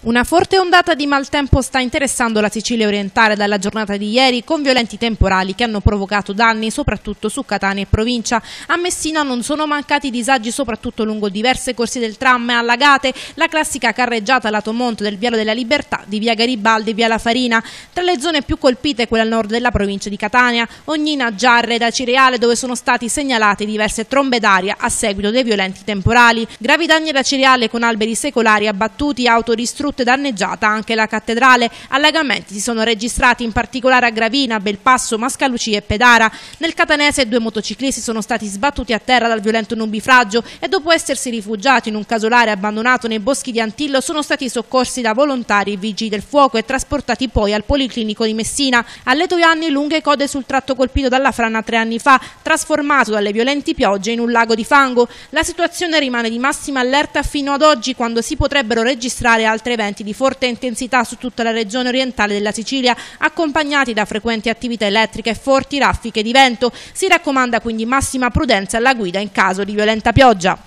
Una forte ondata di maltempo sta interessando la Sicilia orientale dalla giornata di ieri con violenti temporali che hanno provocato danni soprattutto su Catania e provincia. A Messina non sono mancati disagi soprattutto lungo diverse corsie del tram e allagate, la classica carreggiata lato monte del Viale della Libertà di via Garibaldi e via La Farina. Tra le zone più colpite quella a nord della provincia di Catania, Ognina, Giarre ed Cireale dove sono stati segnalate diverse trombe d'aria a seguito dei violenti temporali. Gravi danni da Cireale con alberi secolari abbattuti, auto distrutti distrutte e danneggiata anche la cattedrale. Allagamenti si sono registrati in particolare a Gravina, Belpasso, Mascalucia e Pedara. Nel catanese due motociclisti sono stati sbattuti a terra dal violento nubifragio e dopo essersi rifugiati in un casolare abbandonato nei boschi di Antillo sono stati soccorsi da volontari vigili del fuoco e trasportati poi al Policlinico di Messina. Alle due anni lunghe code sul tratto colpito dalla frana tre anni fa, trasformato dalle violenti piogge in un lago di fango. La situazione rimane di massima allerta fino ad oggi quando si potrebbero registrare altre eventi di forte intensità su tutta la regione orientale della Sicilia, accompagnati da frequenti attività elettriche e forti raffiche di vento. Si raccomanda quindi massima prudenza alla guida in caso di violenta pioggia.